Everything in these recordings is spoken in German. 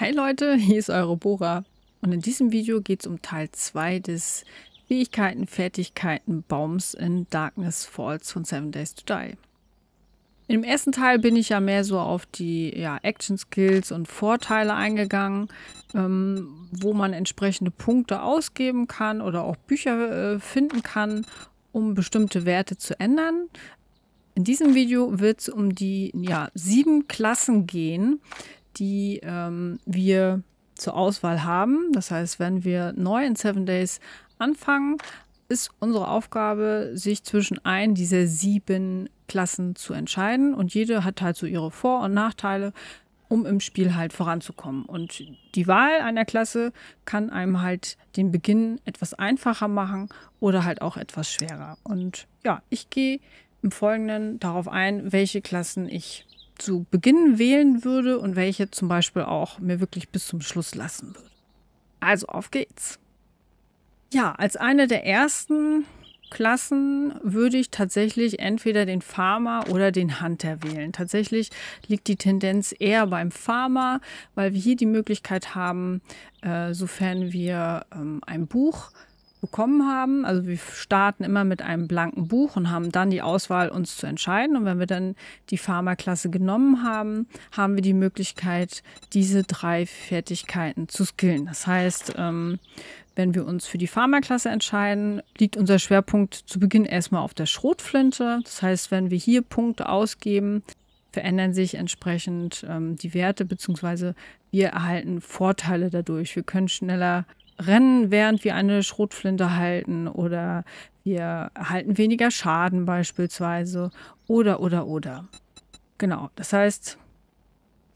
Hi Leute, hier ist eure Bora und in diesem Video geht es um Teil 2 des Fähigkeiten, Fertigkeiten Baums in Darkness Falls von Seven Days to Die. Im ersten Teil bin ich ja mehr so auf die ja, Action Skills und Vorteile eingegangen, ähm, wo man entsprechende Punkte ausgeben kann oder auch Bücher äh, finden kann, um bestimmte Werte zu ändern. In diesem Video wird es um die ja, sieben Klassen gehen, die ähm, wir zur Auswahl haben. Das heißt, wenn wir neu in Seven Days anfangen, ist unsere Aufgabe, sich zwischen ein dieser sieben Klassen zu entscheiden. Und jede hat halt so ihre Vor- und Nachteile, um im Spiel halt voranzukommen. Und die Wahl einer Klasse kann einem halt den Beginn etwas einfacher machen oder halt auch etwas schwerer. Und ja, ich gehe im Folgenden darauf ein, welche Klassen ich zu Beginn wählen würde und welche zum Beispiel auch mir wirklich bis zum Schluss lassen würde. Also auf geht's. Ja, als eine der ersten Klassen würde ich tatsächlich entweder den Farmer oder den Hunter wählen. Tatsächlich liegt die Tendenz eher beim Farmer, weil wir hier die Möglichkeit haben, äh, sofern wir ähm, ein Buch bekommen haben. Also wir starten immer mit einem blanken Buch und haben dann die Auswahl, uns zu entscheiden. Und wenn wir dann die Pharmaklasse genommen haben, haben wir die Möglichkeit, diese drei Fertigkeiten zu skillen. Das heißt, ähm, wenn wir uns für die Pharmaklasse entscheiden, liegt unser Schwerpunkt zu Beginn erstmal auf der Schrotflinte. Das heißt, wenn wir hier Punkte ausgeben, verändern sich entsprechend ähm, die Werte, beziehungsweise wir erhalten Vorteile dadurch. Wir können schneller rennen, während wir eine Schrotflinte halten oder wir erhalten weniger Schaden beispielsweise oder oder oder. Genau, das heißt,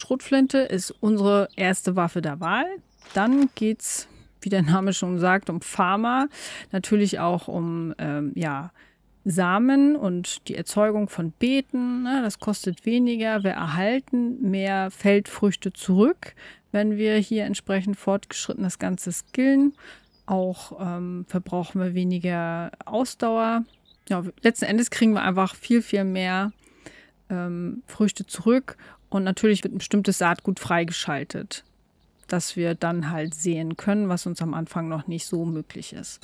Schrotflinte ist unsere erste Waffe der Wahl. Dann geht's, wie der Name schon sagt, um Pharma, natürlich auch um ähm, ja, Samen und die Erzeugung von Beeten. Ne? Das kostet weniger. Wir erhalten mehr Feldfrüchte zurück wenn wir hier entsprechend fortgeschritten das Ganze skillen. Auch ähm, verbrauchen wir weniger Ausdauer. Ja, letzten Endes kriegen wir einfach viel, viel mehr ähm, Früchte zurück. Und natürlich wird ein bestimmtes Saatgut freigeschaltet, das wir dann halt sehen können, was uns am Anfang noch nicht so möglich ist.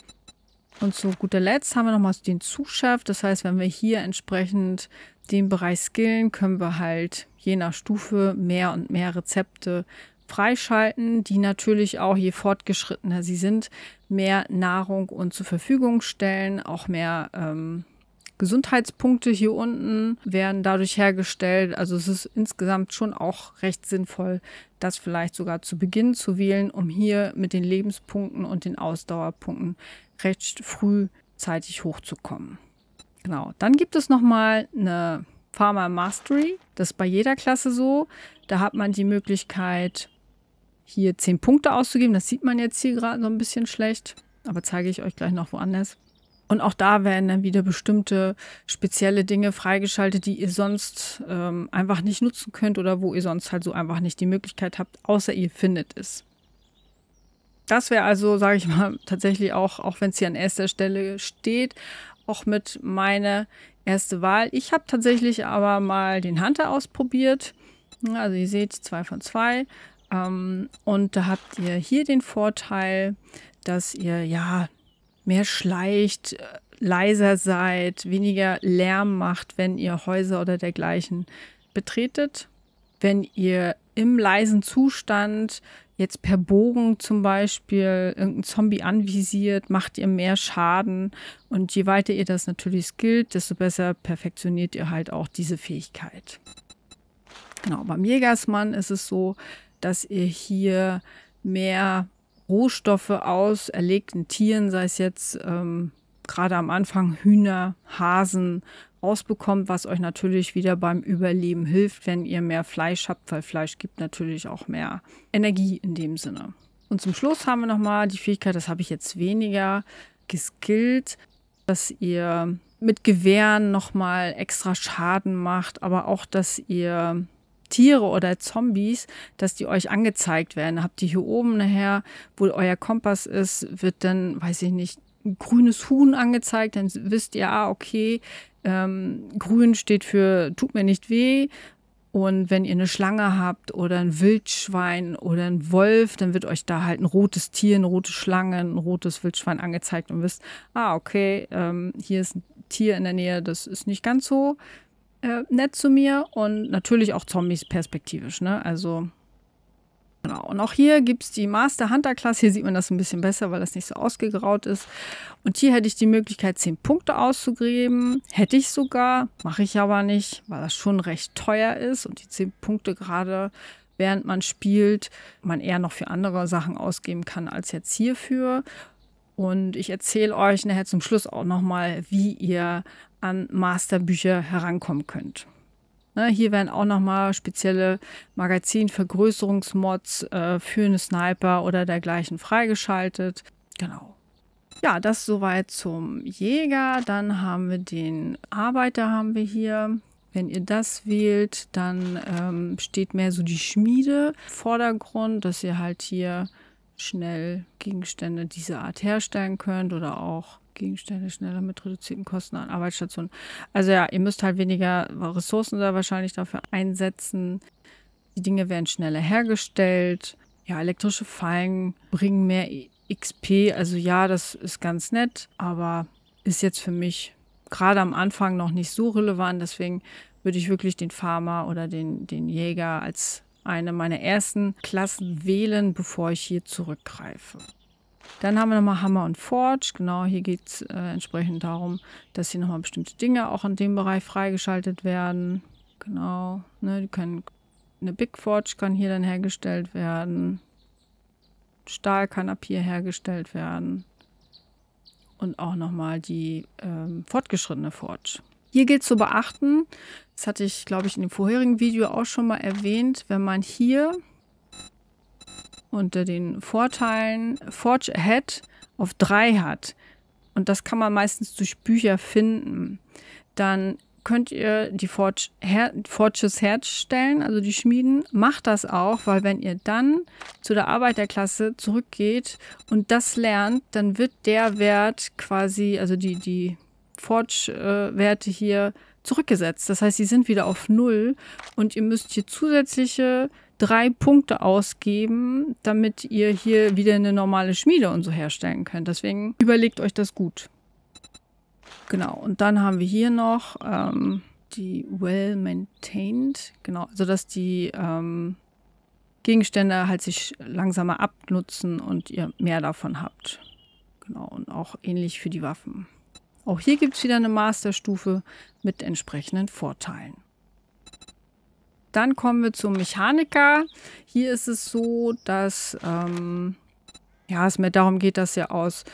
Und zu guter Letzt haben wir nochmal den Zuschärf. Das heißt, wenn wir hier entsprechend den Bereich skillen, können wir halt je nach Stufe mehr und mehr Rezepte freischalten, die natürlich auch je fortgeschrittener sie sind, mehr Nahrung und zur Verfügung stellen, auch mehr ähm, Gesundheitspunkte hier unten werden dadurch hergestellt. Also es ist insgesamt schon auch recht sinnvoll, das vielleicht sogar zu Beginn zu wählen, um hier mit den Lebenspunkten und den Ausdauerpunkten recht frühzeitig hochzukommen. Genau, dann gibt es nochmal eine Pharma Mastery. Das ist bei jeder Klasse so. Da hat man die Möglichkeit, hier zehn Punkte auszugeben. Das sieht man jetzt hier gerade so ein bisschen schlecht, aber zeige ich euch gleich noch woanders. Und auch da werden dann wieder bestimmte spezielle Dinge freigeschaltet, die ihr sonst ähm, einfach nicht nutzen könnt oder wo ihr sonst halt so einfach nicht die Möglichkeit habt, außer ihr findet es. Das wäre also, sage ich mal, tatsächlich auch, auch wenn es hier an erster Stelle steht, auch mit meiner erste Wahl. Ich habe tatsächlich aber mal den Hunter ausprobiert. Also ihr seht, zwei von zwei. Ähm, und da habt ihr hier den Vorteil, dass ihr ja mehr schleicht, äh, leiser seid, weniger Lärm macht, wenn ihr Häuser oder dergleichen betretet. Wenn ihr im leisen Zustand jetzt per Bogen zum Beispiel irgendeinen Zombie anvisiert, macht ihr mehr Schaden. Und je weiter ihr das natürlich skillt, desto besser perfektioniert ihr halt auch diese Fähigkeit. Genau, beim Jägersmann ist es so, dass ihr hier mehr Rohstoffe aus erlegten Tieren, sei es jetzt ähm, gerade am Anfang Hühner, Hasen, rausbekommt, was euch natürlich wieder beim Überleben hilft, wenn ihr mehr Fleisch habt, weil Fleisch gibt natürlich auch mehr Energie in dem Sinne. Und zum Schluss haben wir nochmal die Fähigkeit, das habe ich jetzt weniger geskillt, dass ihr mit Gewehren nochmal extra Schaden macht, aber auch, dass ihr Tiere oder Zombies, dass die euch angezeigt werden. Habt ihr hier oben nachher, wo euer Kompass ist, wird dann, weiß ich nicht, ein grünes Huhn angezeigt, dann wisst ihr, ah, okay, ähm, grün steht für tut mir nicht weh. Und wenn ihr eine Schlange habt oder ein Wildschwein oder ein Wolf, dann wird euch da halt ein rotes Tier, eine rote Schlange, ein rotes Wildschwein angezeigt und wisst, ah, okay, ähm, hier ist ein Tier in der Nähe, das ist nicht ganz so äh, nett zu mir und natürlich auch Zombies perspektivisch, ne? Also. Genau. Und auch hier gibt es die Master Hunter Klasse. Hier sieht man das ein bisschen besser, weil das nicht so ausgegraut ist. Und hier hätte ich die Möglichkeit, 10 Punkte auszugeben. Hätte ich sogar, mache ich aber nicht, weil das schon recht teuer ist und die 10 Punkte gerade während man spielt, man eher noch für andere Sachen ausgeben kann als jetzt hierfür. Und ich erzähle euch nachher zum Schluss auch nochmal, wie ihr an Masterbücher herankommen könnt. Ne, hier werden auch nochmal spezielle Magazin-Vergrößerungsmods äh, für eine Sniper oder dergleichen freigeschaltet. Genau. Ja, das soweit zum Jäger. Dann haben wir den Arbeiter haben wir hier. Wenn ihr das wählt, dann ähm, steht mehr so die Schmiede im Vordergrund, dass ihr halt hier schnell Gegenstände dieser Art herstellen könnt oder auch Gegenstände schneller mit reduzierten Kosten an Arbeitsstationen. Also ja, ihr müsst halt weniger Ressourcen da wahrscheinlich dafür einsetzen. Die Dinge werden schneller hergestellt. Ja, elektrische Fallen bringen mehr XP. Also ja, das ist ganz nett, aber ist jetzt für mich gerade am Anfang noch nicht so relevant. Deswegen würde ich wirklich den Farmer oder den, den Jäger als eine meiner ersten Klassen wählen, bevor ich hier zurückgreife. Dann haben wir nochmal Hammer und Forge. Genau, hier geht es äh, entsprechend darum, dass hier nochmal bestimmte Dinge auch in dem Bereich freigeschaltet werden. Genau, ne, die können, eine Big Forge kann hier dann hergestellt werden. Stahl kann ab hier hergestellt werden. Und auch nochmal die ähm, fortgeschrittene Forge. Hier gilt zu beachten, das hatte ich, glaube ich, in dem vorherigen Video auch schon mal erwähnt, wenn man hier unter den Vorteilen Forge Ahead auf 3 hat, und das kann man meistens durch Bücher finden, dann könnt ihr die Forge, Her Forges herstellen, also die Schmieden. Macht das auch, weil wenn ihr dann zu der Arbeiterklasse zurückgeht und das lernt, dann wird der Wert quasi, also die, die Forge-Werte äh, hier zurückgesetzt. Das heißt, sie sind wieder auf Null und ihr müsst hier zusätzliche drei Punkte ausgeben, damit ihr hier wieder eine normale Schmiede und so herstellen könnt. Deswegen überlegt euch das gut. Genau, und dann haben wir hier noch ähm, die Well-Maintained. Genau, sodass also die ähm, Gegenstände halt sich langsamer abnutzen und ihr mehr davon habt. Genau, und auch ähnlich für die Waffen. Auch hier gibt es wieder eine Masterstufe mit entsprechenden Vorteilen. Dann kommen wir zum Mechaniker. Hier ist es so, dass ähm, ja, es mir darum geht, dass ihr aus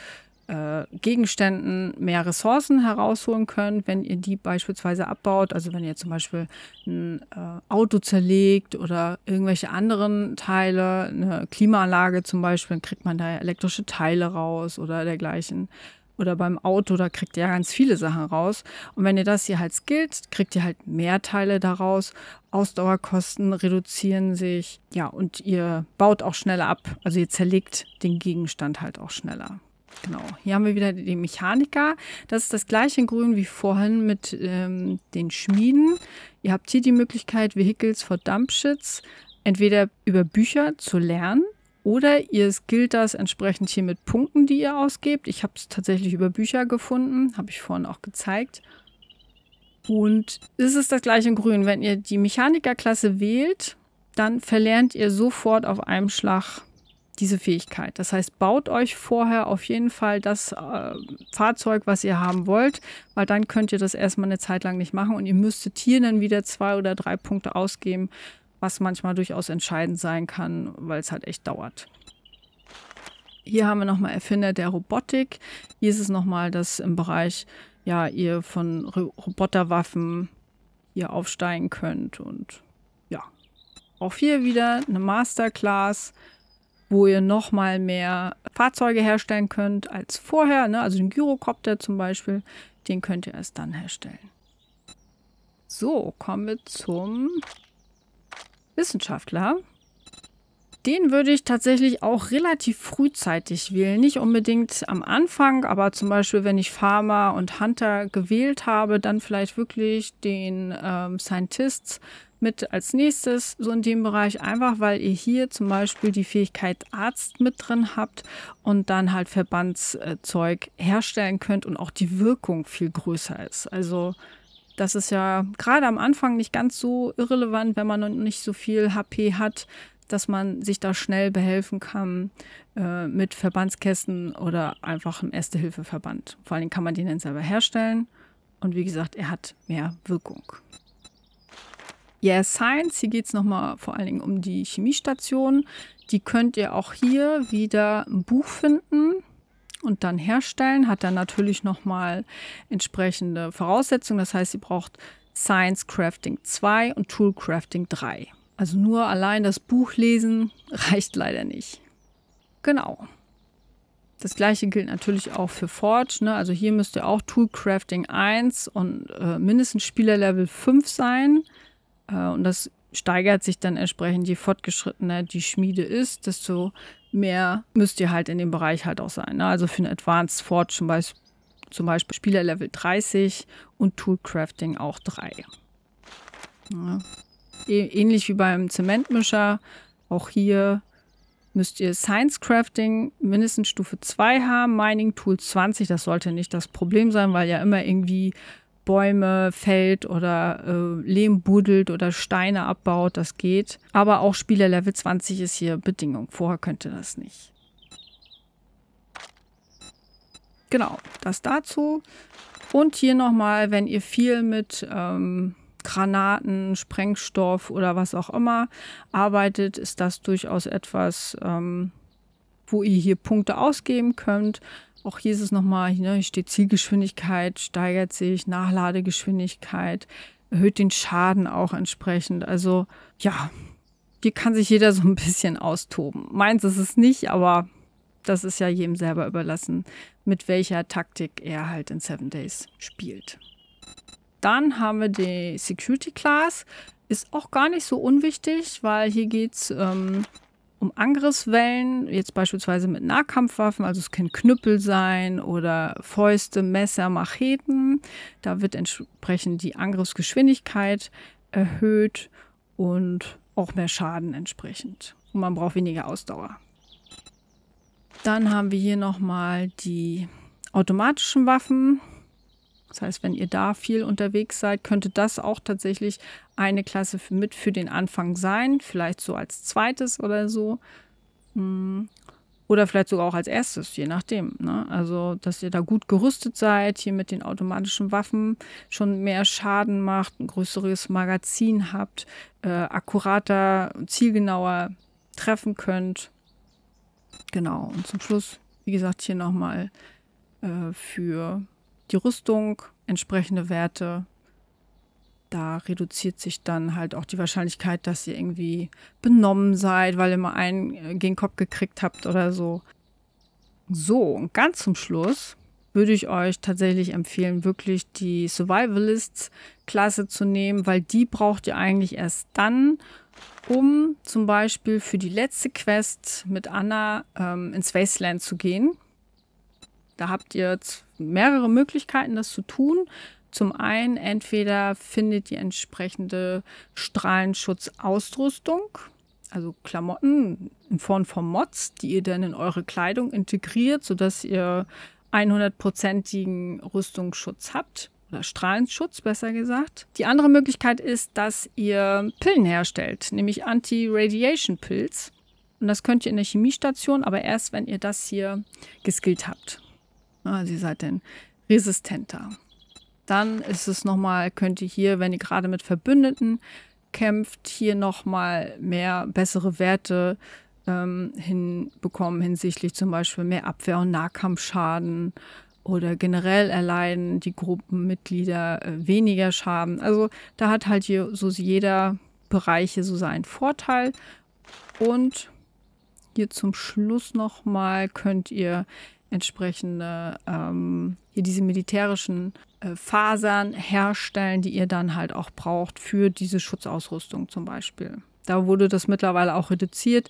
äh, Gegenständen mehr Ressourcen herausholen könnt, wenn ihr die beispielsweise abbaut. Also wenn ihr zum Beispiel ein äh, Auto zerlegt oder irgendwelche anderen Teile, eine Klimaanlage zum Beispiel, dann kriegt man da elektrische Teile raus oder dergleichen oder beim Auto, da kriegt ihr ja ganz viele Sachen raus. Und wenn ihr das hier halt skillt, kriegt ihr halt mehr Teile daraus. Ausdauerkosten reduzieren sich. Ja, und ihr baut auch schneller ab. Also ihr zerlegt den Gegenstand halt auch schneller. Genau, hier haben wir wieder den Mechaniker. Das ist das gleiche in grün wie vorhin mit ähm, den Schmieden. Ihr habt hier die Möglichkeit, Vehicles for Dumpshits entweder über Bücher zu lernen oder ihr skillt das entsprechend hier mit Punkten, die ihr ausgebt. Ich habe es tatsächlich über Bücher gefunden, habe ich vorhin auch gezeigt. Und es ist das gleiche in grün. Wenn ihr die Mechanikerklasse wählt, dann verlernt ihr sofort auf einem Schlag diese Fähigkeit. Das heißt, baut euch vorher auf jeden Fall das äh, Fahrzeug, was ihr haben wollt, weil dann könnt ihr das erstmal eine Zeit lang nicht machen und ihr müsstet hier dann wieder zwei oder drei Punkte ausgeben, was manchmal durchaus entscheidend sein kann, weil es halt echt dauert. Hier haben wir nochmal Erfinder der Robotik. Hier ist es nochmal, dass im Bereich, ja, ihr von Ro Roboterwaffen hier aufsteigen könnt und ja. Auch hier wieder eine Masterclass, wo ihr nochmal mehr Fahrzeuge herstellen könnt als vorher. Ne? Also den Gyrocopter zum Beispiel, den könnt ihr erst dann herstellen. So, kommen wir zum Wissenschaftler. Den würde ich tatsächlich auch relativ frühzeitig wählen. Nicht unbedingt am Anfang, aber zum Beispiel, wenn ich Farmer und Hunter gewählt habe, dann vielleicht wirklich den ähm, Scientists mit als nächstes, so in dem Bereich, einfach weil ihr hier zum Beispiel die Fähigkeit Arzt mit drin habt und dann halt Verbandszeug äh, herstellen könnt und auch die Wirkung viel größer ist. Also das ist ja gerade am Anfang nicht ganz so irrelevant, wenn man noch nicht so viel HP hat, dass man sich da schnell behelfen kann äh, mit Verbandskästen oder einfach einem Erste-Hilfe-Verband. Vor allen Dingen kann man den dann selber herstellen und wie gesagt, er hat mehr Wirkung. Yeah, Science, hier geht es nochmal vor allen Dingen um die Chemiestation. Die könnt ihr auch hier wieder im Buch finden und dann herstellen, hat dann natürlich nochmal entsprechende Voraussetzungen. Das heißt, sie braucht Science Crafting 2 und Tool Crafting 3. Also nur allein das Buch lesen reicht leider nicht. Genau. Das gleiche gilt natürlich auch für Forge. Ne? Also hier müsst ihr auch Tool Crafting 1 und äh, mindestens Spielerlevel 5 sein. Äh, und das steigert sich dann entsprechend, je fortgeschrittener die Schmiede ist, desto mehr müsst ihr halt in dem Bereich halt auch sein. Ne? Also für einen Advanced Forge zum Beispiel, zum Beispiel Spieler Level 30 und Toolcrafting auch 3. Ja. Ähnlich wie beim Zementmischer, auch hier müsst ihr Science Crafting mindestens Stufe 2 haben, Mining Tool 20, das sollte nicht das Problem sein, weil ja immer irgendwie Bäume fällt oder äh, Lehm buddelt oder Steine abbaut, das geht. Aber auch Spieler Level 20 ist hier Bedingung. Vorher könnte das nicht. Genau, das dazu. Und hier nochmal, wenn ihr viel mit ähm, Granaten, Sprengstoff oder was auch immer arbeitet, ist das durchaus etwas, ähm, wo ihr hier Punkte ausgeben könnt auch hier ist es nochmal, ne, hier steht Zielgeschwindigkeit, steigert sich, Nachladegeschwindigkeit, erhöht den Schaden auch entsprechend. Also ja, hier kann sich jeder so ein bisschen austoben. Meins ist es nicht, aber das ist ja jedem selber überlassen, mit welcher Taktik er halt in Seven Days spielt. Dann haben wir die Security Class. Ist auch gar nicht so unwichtig, weil hier geht es ähm, um Angriffswellen, jetzt beispielsweise mit Nahkampfwaffen, also es können Knüppel sein oder Fäuste, Messer, Macheten. Da wird entsprechend die Angriffsgeschwindigkeit erhöht und auch mehr Schaden entsprechend. Und man braucht weniger Ausdauer. Dann haben wir hier nochmal die automatischen Waffen. Das heißt, wenn ihr da viel unterwegs seid, könnte das auch tatsächlich eine Klasse mit für den Anfang sein. Vielleicht so als zweites oder so. Hm. Oder vielleicht sogar auch als erstes, je nachdem. Ne? Also, dass ihr da gut gerüstet seid, hier mit den automatischen Waffen schon mehr Schaden macht, ein größeres Magazin habt, äh, akkurater, zielgenauer treffen könnt. Genau. Und zum Schluss, wie gesagt, hier nochmal äh, für die Rüstung, entsprechende Werte. Da reduziert sich dann halt auch die Wahrscheinlichkeit, dass ihr irgendwie benommen seid, weil ihr mal einen äh, gegen den Kopf gekriegt habt oder so. So, und ganz zum Schluss würde ich euch tatsächlich empfehlen, wirklich die Survivalists-Klasse zu nehmen, weil die braucht ihr eigentlich erst dann, um zum Beispiel für die letzte Quest mit Anna ähm, ins Wasteland zu gehen. Da habt ihr mehrere Möglichkeiten, das zu tun. Zum einen, entweder findet ihr entsprechende Strahlenschutzausrüstung, also Klamotten in Form von Mods, die ihr dann in eure Kleidung integriert, sodass ihr 100%igen Rüstungsschutz habt oder Strahlenschutz besser gesagt. Die andere Möglichkeit ist, dass ihr Pillen herstellt, nämlich Anti-Radiation-Pills. Und das könnt ihr in der Chemiestation, aber erst, wenn ihr das hier geskillt habt. Also ne, ihr seid denn resistenter. Dann ist es nochmal, könnt ihr hier, wenn ihr gerade mit Verbündeten kämpft, hier nochmal mehr bessere Werte ähm, hinbekommen hinsichtlich zum Beispiel mehr Abwehr- und Nahkampfschaden oder generell erleiden die Gruppenmitglieder äh, weniger Schaden. Also da hat halt hier so jeder Bereich so seinen Vorteil. Und hier zum Schluss nochmal könnt ihr entsprechende, ähm, hier diese militärischen äh, Fasern herstellen, die ihr dann halt auch braucht für diese Schutzausrüstung zum Beispiel. Da wurde das mittlerweile auch reduziert.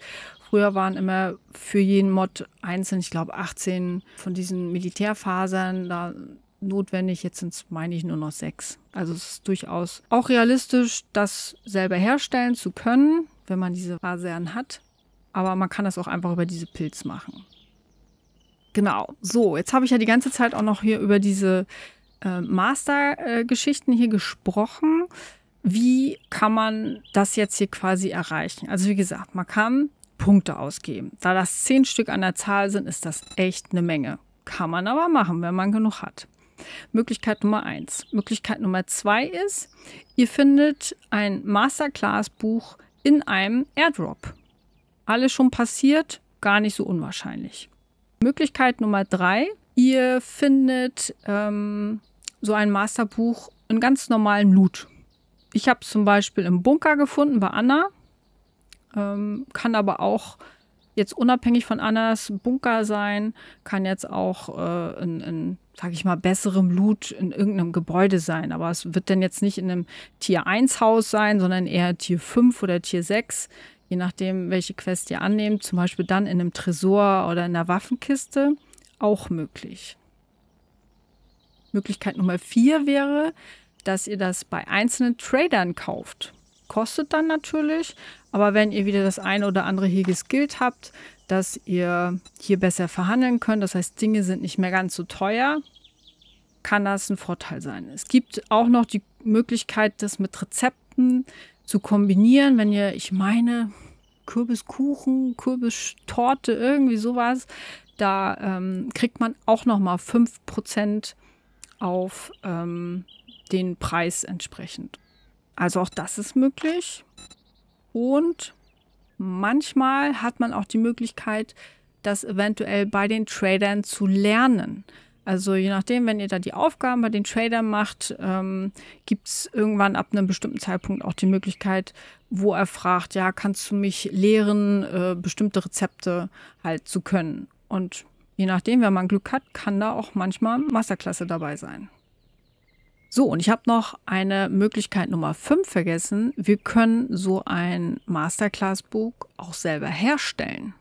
Früher waren immer für jeden Mod einzeln, ich glaube, 18 von diesen Militärfasern da notwendig. Jetzt sind es, meine ich, nur noch sechs. Also es ist durchaus auch realistisch, das selber herstellen zu können, wenn man diese Fasern hat. Aber man kann das auch einfach über diese Pilz machen. Genau. So, jetzt habe ich ja die ganze Zeit auch noch hier über diese äh, Master-Geschichten hier gesprochen. Wie kann man das jetzt hier quasi erreichen? Also wie gesagt, man kann Punkte ausgeben. Da das zehn Stück an der Zahl sind, ist das echt eine Menge. Kann man aber machen, wenn man genug hat. Möglichkeit Nummer eins. Möglichkeit Nummer zwei ist, ihr findet ein Masterclass-Buch in einem Airdrop. Alles schon passiert, gar nicht so unwahrscheinlich. Möglichkeit Nummer drei. Ihr findet ähm, so ein Masterbuch in ganz normalen Loot. Ich habe es zum Beispiel im Bunker gefunden bei Anna. Ähm, kann aber auch jetzt unabhängig von Annas Bunker sein, kann jetzt auch äh, in, in sage ich mal, besserem Loot in irgendeinem Gebäude sein. Aber es wird dann jetzt nicht in einem Tier 1 Haus sein, sondern eher Tier 5 oder Tier 6 je nachdem, welche Quest ihr annehmt, zum Beispiel dann in einem Tresor oder in einer Waffenkiste, auch möglich. Möglichkeit Nummer vier wäre, dass ihr das bei einzelnen Tradern kauft. Kostet dann natürlich, aber wenn ihr wieder das eine oder andere hier geskillt habt, dass ihr hier besser verhandeln könnt, das heißt, Dinge sind nicht mehr ganz so teuer, kann das ein Vorteil sein. Es gibt auch noch die Möglichkeit, das mit Rezepten zu zu kombinieren, wenn ihr, ich meine, Kürbiskuchen, Kürbistorte, irgendwie sowas, da ähm, kriegt man auch nochmal 5% auf ähm, den Preis entsprechend. Also auch das ist möglich. Und manchmal hat man auch die Möglichkeit, das eventuell bei den Tradern zu lernen. Also je nachdem, wenn ihr da die Aufgaben bei den Tradern macht, ähm, gibt es irgendwann ab einem bestimmten Zeitpunkt auch die Möglichkeit, wo er fragt, ja, kannst du mich lehren, äh, bestimmte Rezepte halt zu können. Und je nachdem, wenn man Glück hat, kann da auch manchmal Masterklasse dabei sein. So, und ich habe noch eine Möglichkeit Nummer 5 vergessen. Wir können so ein Masterclass-Book auch selber herstellen.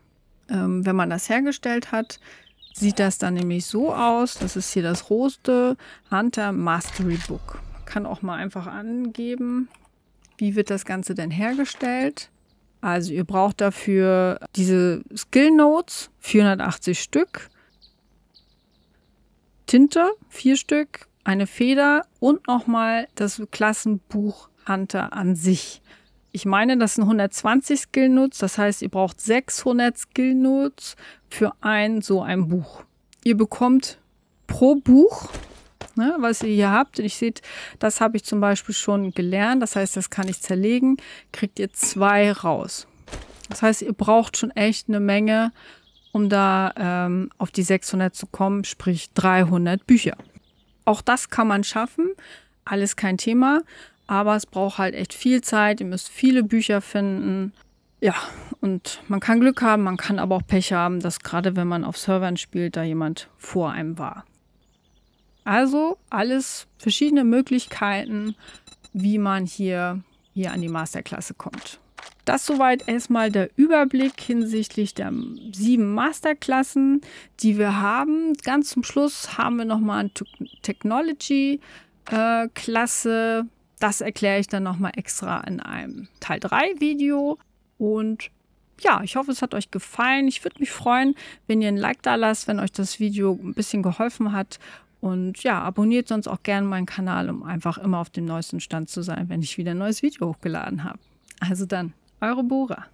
Ähm, wenn man das hergestellt hat, sieht das dann nämlich so aus. Das ist hier das rote Hunter Mastery Book. Man kann auch mal einfach angeben, wie wird das Ganze denn hergestellt. Also ihr braucht dafür diese Skill Notes, 480 Stück, Tinte, 4 Stück, eine Feder und nochmal das Klassenbuch Hunter an sich. Ich meine, das sind 120 Skill Notes. Das heißt, ihr braucht 600 Skill Notes für ein so ein Buch. Ihr bekommt pro Buch, ne, was ihr hier habt, und ich seht, das habe ich zum Beispiel schon gelernt. Das heißt, das kann ich zerlegen. Kriegt ihr zwei raus. Das heißt, ihr braucht schon echt eine Menge, um da ähm, auf die 600 zu kommen, sprich 300 Bücher. Auch das kann man schaffen, alles kein Thema. Aber es braucht halt echt viel Zeit. Ihr müsst viele Bücher finden. Ja, und man kann Glück haben, man kann aber auch Pech haben, dass gerade wenn man auf Servern spielt, da jemand vor einem war. Also alles verschiedene Möglichkeiten, wie man hier, hier an die Masterklasse kommt. Das soweit erstmal der Überblick hinsichtlich der sieben Masterklassen, die wir haben. Ganz zum Schluss haben wir nochmal eine Technology-Klasse, äh, das erkläre ich dann nochmal extra in einem Teil 3 Video. Und ja, ich hoffe, es hat euch gefallen. Ich würde mich freuen, wenn ihr ein Like da lasst, wenn euch das Video ein bisschen geholfen hat. Und ja, abonniert sonst auch gerne meinen Kanal, um einfach immer auf dem neuesten Stand zu sein, wenn ich wieder ein neues Video hochgeladen habe. Also dann, eure Bora.